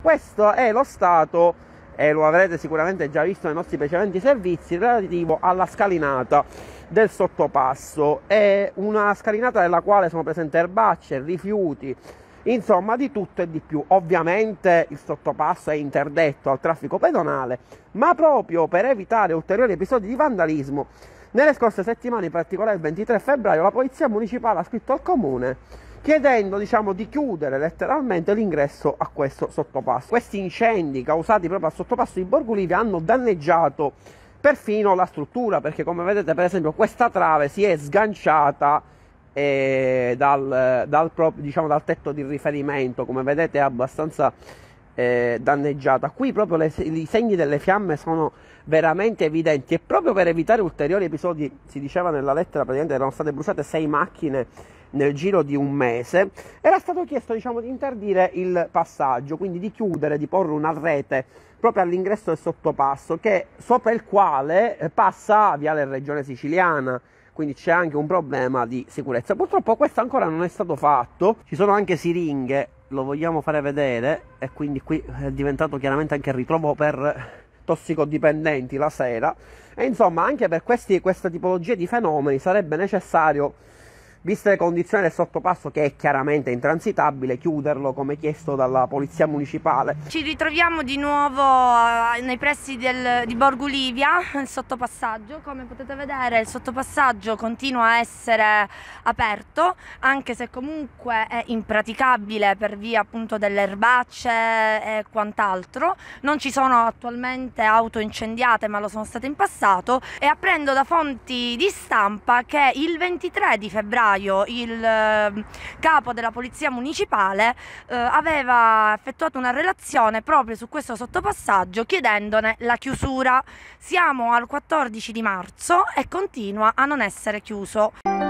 Questo è lo stato, e lo avrete sicuramente già visto nei nostri precedenti servizi, relativo alla scalinata del sottopasso. È una scalinata nella quale sono presenti erbacce, rifiuti, insomma di tutto e di più. Ovviamente il sottopasso è interdetto al traffico pedonale, ma proprio per evitare ulteriori episodi di vandalismo, nelle scorse settimane, in particolare il 23 febbraio, la Polizia Municipale ha scritto al Comune chiedendo diciamo, di chiudere letteralmente l'ingresso a questo sottopasso. Questi incendi causati proprio al sottopasso di Borgulivia hanno danneggiato perfino la struttura perché come vedete per esempio questa trave si è sganciata eh, dal, dal, diciamo, dal, tetto di riferimento come vedete è abbastanza eh, danneggiata qui proprio le, i segni delle fiamme sono veramente evidenti e proprio per evitare ulteriori episodi si diceva nella lettera praticamente erano state bruciate sei macchine nel giro di un mese, era stato chiesto diciamo, di interdire il passaggio, quindi di chiudere, di porre una rete proprio all'ingresso del sottopasso che, sopra il quale passa via la Regione Siciliana quindi c'è anche un problema di sicurezza. Purtroppo questo ancora non è stato fatto, ci sono anche siringhe, lo vogliamo fare vedere e quindi qui è diventato chiaramente anche il ritrovo per tossicodipendenti la sera e insomma anche per questi, questa tipologia di fenomeni sarebbe necessario Viste le condizioni del sottopasso che è chiaramente intransitabile, chiuderlo come chiesto dalla Polizia Municipale. Ci ritroviamo di nuovo eh, nei pressi del, di Borgo Livia, il sottopassaggio. Come potete vedere il sottopassaggio continua a essere aperto, anche se comunque è impraticabile per via appunto delle erbacce e quant'altro. Non ci sono attualmente auto incendiate, ma lo sono state in passato. E apprendo da fonti di stampa che il 23 di febbraio febbraio il ehm, capo della polizia municipale eh, aveva effettuato una relazione proprio su questo sottopassaggio chiedendone la chiusura. Siamo al 14 di marzo e continua a non essere chiuso.